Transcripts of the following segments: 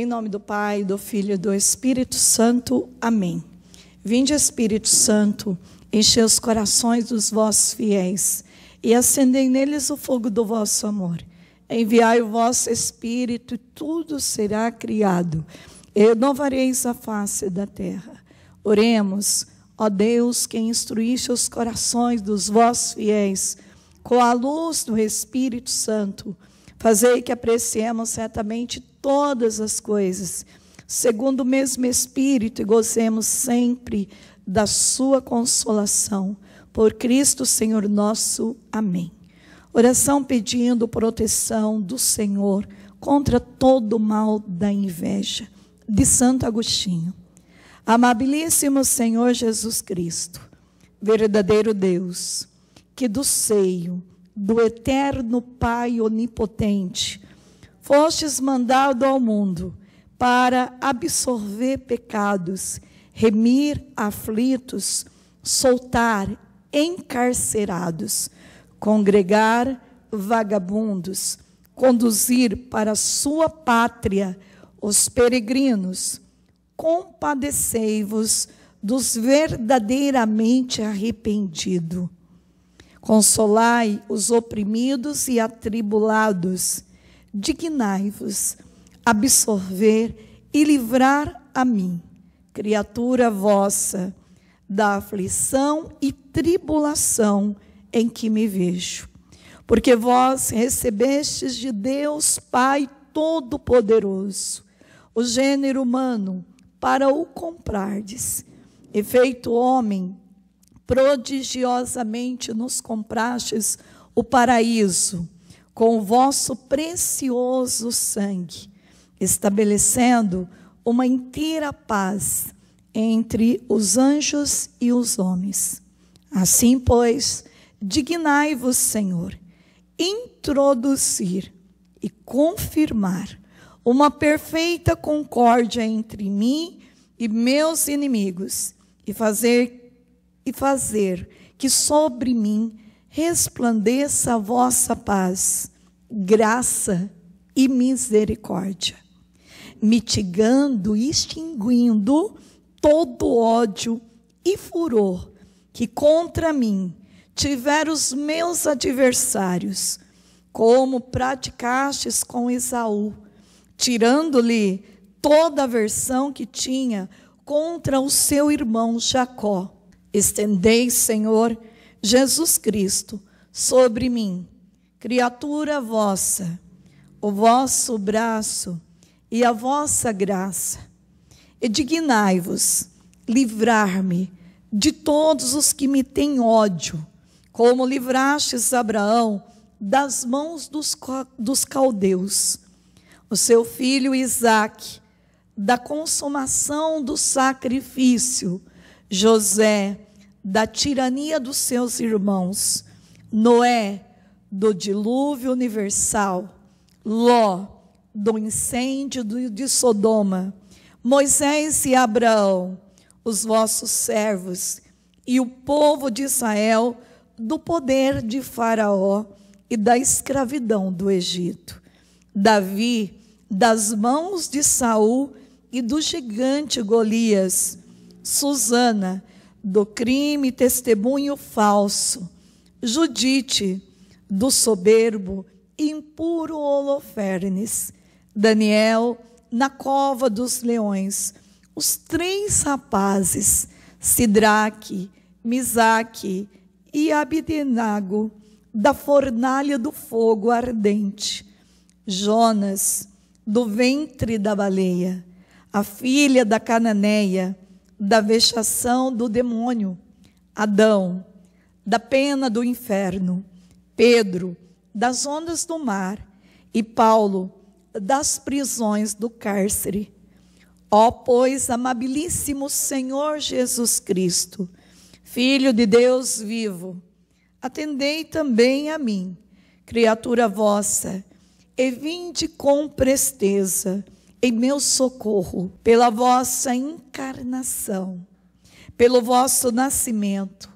Em nome do Pai, do Filho e do Espírito Santo. Amém. Vinde, Espírito Santo, enche os corações dos vossos fiéis e acendei neles o fogo do vosso amor. Enviai o vosso Espírito e tudo será criado. E renovareis a face da terra. Oremos, ó Deus, que instruíste os corações dos vossos fiéis com a luz do Espírito Santo Fazei que apreciemos certamente todas as coisas, segundo o mesmo Espírito, e gozemos sempre da Sua consolação. Por Cristo, Senhor nosso. Amém. Oração pedindo proteção do Senhor contra todo o mal da inveja. De Santo Agostinho. Amabilíssimo Senhor Jesus Cristo, verdadeiro Deus, que do seio do eterno Pai onipotente. Fostes mandado ao mundo para absorver pecados, remir aflitos, soltar encarcerados, congregar vagabundos, conduzir para sua pátria os peregrinos. Compadecei-vos dos verdadeiramente arrependidos Consolai os oprimidos e atribulados, dignai-vos, absorver e livrar a mim, criatura vossa, da aflição e tribulação em que me vejo. Porque vós recebestes de Deus Pai Todo-Poderoso o gênero humano para o comprardes, e feito homem, prodigiosamente nos comprastes o paraíso com o vosso precioso sangue, estabelecendo uma inteira paz entre os anjos e os homens. Assim, pois, dignai-vos, Senhor, introduzir e confirmar uma perfeita concórdia entre mim e meus inimigos e fazer e fazer que sobre mim resplandeça a vossa paz, graça e misericórdia, mitigando e extinguindo todo ódio e furor que contra mim tiveram os meus adversários, como praticastes com Esaú, tirando-lhe toda a aversão que tinha contra o seu irmão Jacó Estendei, Senhor, Jesus Cristo, sobre mim, criatura vossa, o vosso braço e a vossa graça. E dignai-vos livrar-me de todos os que me têm ódio, como livrastes Abraão das mãos dos, dos caldeus, o seu filho Isaque, da consumação do sacrifício José da tirania dos seus irmãos, Noé do dilúvio universal, Ló do incêndio de Sodoma, Moisés e Abraão, os vossos servos, e o povo de Israel do poder de Faraó e da escravidão do Egito. Davi das mãos de Saul e do gigante Golias Susana, do crime testemunho falso, Judite, do soberbo impuro Holofernes, Daniel, na cova dos leões, os três rapazes, Sidraque, Misaque e Abidenago, da fornalha do fogo ardente, Jonas, do ventre da baleia, a filha da Cananeia, da vexação do demônio, Adão, da pena do inferno, Pedro, das ondas do mar, e Paulo, das prisões do cárcere. Ó, pois, amabilíssimo Senhor Jesus Cristo, Filho de Deus vivo, atendei também a mim, criatura vossa, e vinde com presteza em meu socorro, pela vossa encarnação, pelo vosso nascimento,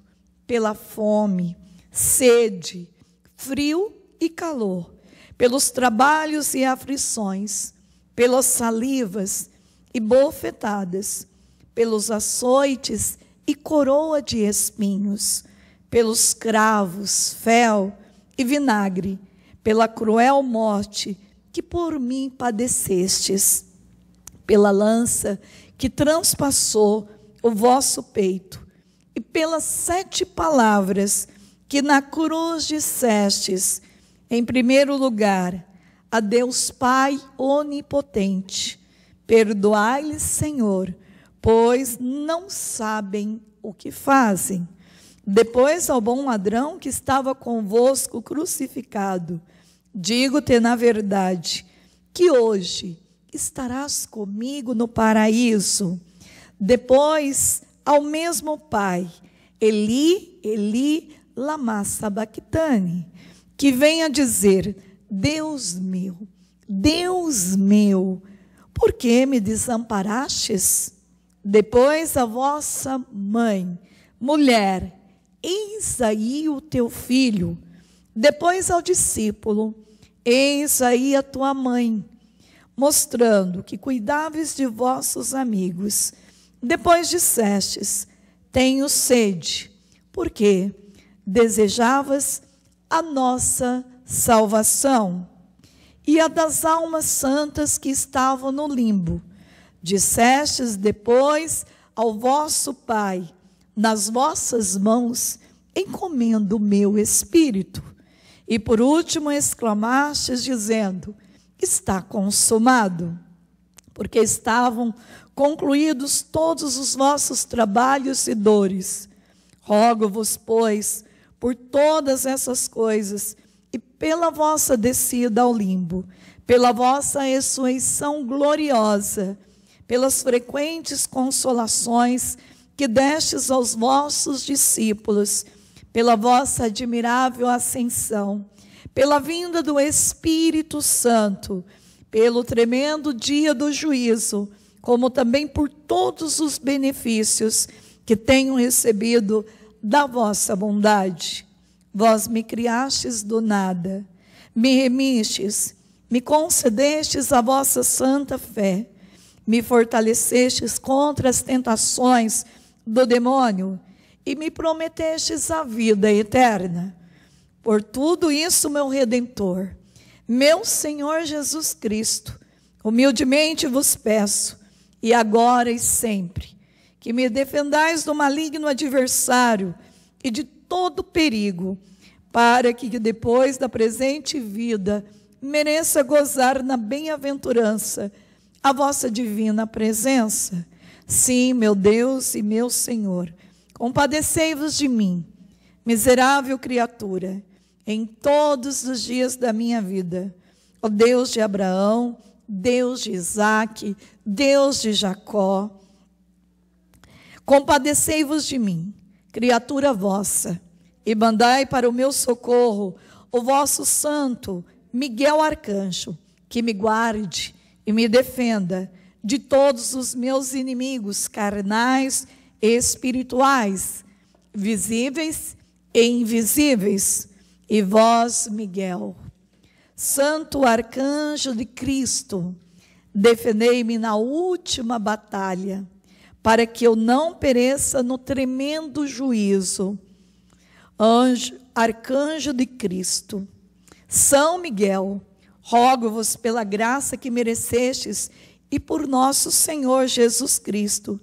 pela fome, sede, frio e calor, pelos trabalhos e aflições, pelas salivas e bofetadas, pelos açoites e coroa de espinhos, pelos cravos, fel e vinagre, pela cruel morte que por mim padecestes, pela lança que transpassou o vosso peito, e pelas sete palavras que na cruz dissestes, em primeiro lugar, a Deus Pai onipotente, perdoai-lhes, Senhor, pois não sabem o que fazem. Depois ao bom ladrão que estava convosco crucificado, Digo-te na verdade que hoje estarás comigo no paraíso. Depois, ao mesmo Pai, Eli, Eli, lama sabachthani, que vem a dizer: Deus meu, Deus meu, por que me desamparastes? Depois a vossa mãe, mulher, eis aí o teu filho. Depois ao discípulo, Eis aí a tua mãe, mostrando que cuidaves de vossos amigos. Depois dissestes: Tenho sede, porque desejavas a nossa salvação e a das almas santas que estavam no limbo. Dissestes depois ao vosso Pai: Nas vossas mãos encomendo o meu espírito. E por último, exclamastes, dizendo: Está consumado, porque estavam concluídos todos os vossos trabalhos e dores. Rogo-vos, pois, por todas essas coisas e pela vossa descida ao limbo, pela vossa ressurreição gloriosa, pelas frequentes consolações que destes aos vossos discípulos pela vossa admirável ascensão, pela vinda do Espírito Santo, pelo tremendo dia do juízo, como também por todos os benefícios que tenho recebido da vossa bondade. Vós me criastes do nada, me remistes, me concedestes a vossa santa fé, me fortalecestes contra as tentações do demônio e me prometestes a vida eterna. Por tudo isso, meu redentor, meu Senhor Jesus Cristo, humildemente vos peço, e agora e sempre, que me defendais do maligno adversário e de todo perigo, para que depois da presente vida mereça gozar na bem-aventurança a vossa divina presença. Sim, meu Deus e meu Senhor Compadecei-vos de mim, miserável criatura, em todos os dias da minha vida. Ó Deus de Abraão, Deus de Isaac, Deus de Jacó. Compadecei-vos de mim, criatura vossa, e mandai para o meu socorro o vosso santo Miguel Arcanjo, que me guarde e me defenda de todos os meus inimigos carnais e espirituais, visíveis e invisíveis. E vós, Miguel, Santo Arcanjo de Cristo, defendei-me na última batalha, para que eu não pereça no tremendo juízo. Anjo, Arcanjo de Cristo, São Miguel, rogo-vos pela graça que merecestes e por nosso Senhor Jesus Cristo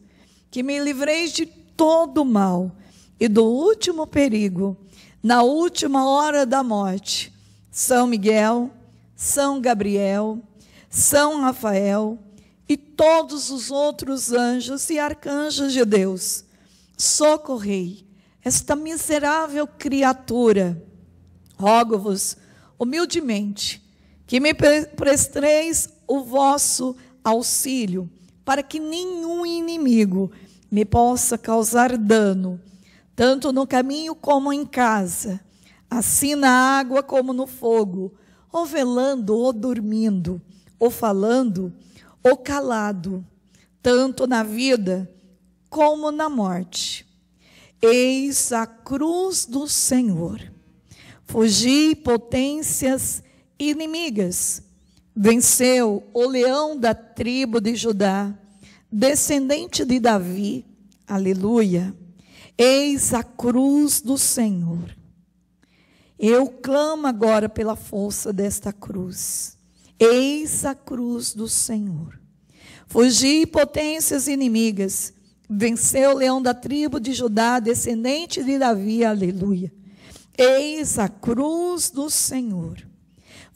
que me livreis de todo mal e do último perigo, na última hora da morte. São Miguel, São Gabriel, São Rafael e todos os outros anjos e arcanjos de Deus, socorrei esta miserável criatura. Rogo-vos humildemente que me prestreis o vosso auxílio para que nenhum inimigo me possa causar dano, tanto no caminho como em casa, assim na água como no fogo, ou velando, ou dormindo, ou falando, ou calado, tanto na vida como na morte. Eis a cruz do Senhor. Fugi potências inimigas Venceu o leão da tribo de Judá, descendente de Davi. Aleluia. Eis a cruz do Senhor. Eu clamo agora pela força desta cruz. Eis a cruz do Senhor. Fugi potências inimigas. Venceu o leão da tribo de Judá, descendente de Davi. Aleluia. Eis a cruz do Senhor.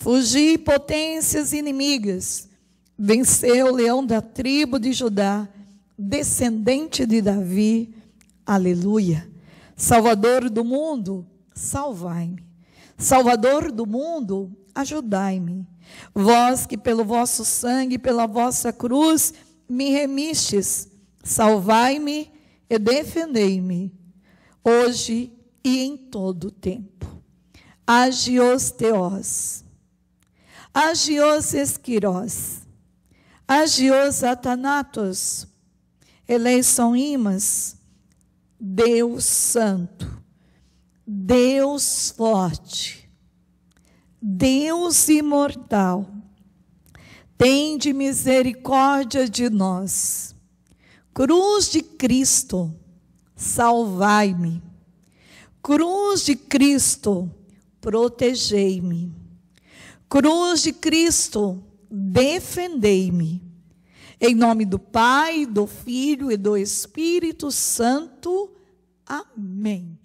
Fugir potências inimigas. Venceu o leão da tribo de Judá, descendente de Davi. Aleluia. Salvador do mundo, salvai-me. Salvador do mundo, ajudai-me. Vós que pelo vosso sangue, e pela vossa cruz, me remistes, salvai-me e defendei-me, hoje e em todo o tempo. Agios teós agios esquiros, agios atanatos, eleição imas, Deus santo, Deus forte, Deus imortal, tende misericórdia de nós. Cruz de Cristo, salvai-me. Cruz de Cristo, protegei-me Cruz de Cristo, defendei-me. Em nome do Pai, do Filho e do Espírito Santo. Amém.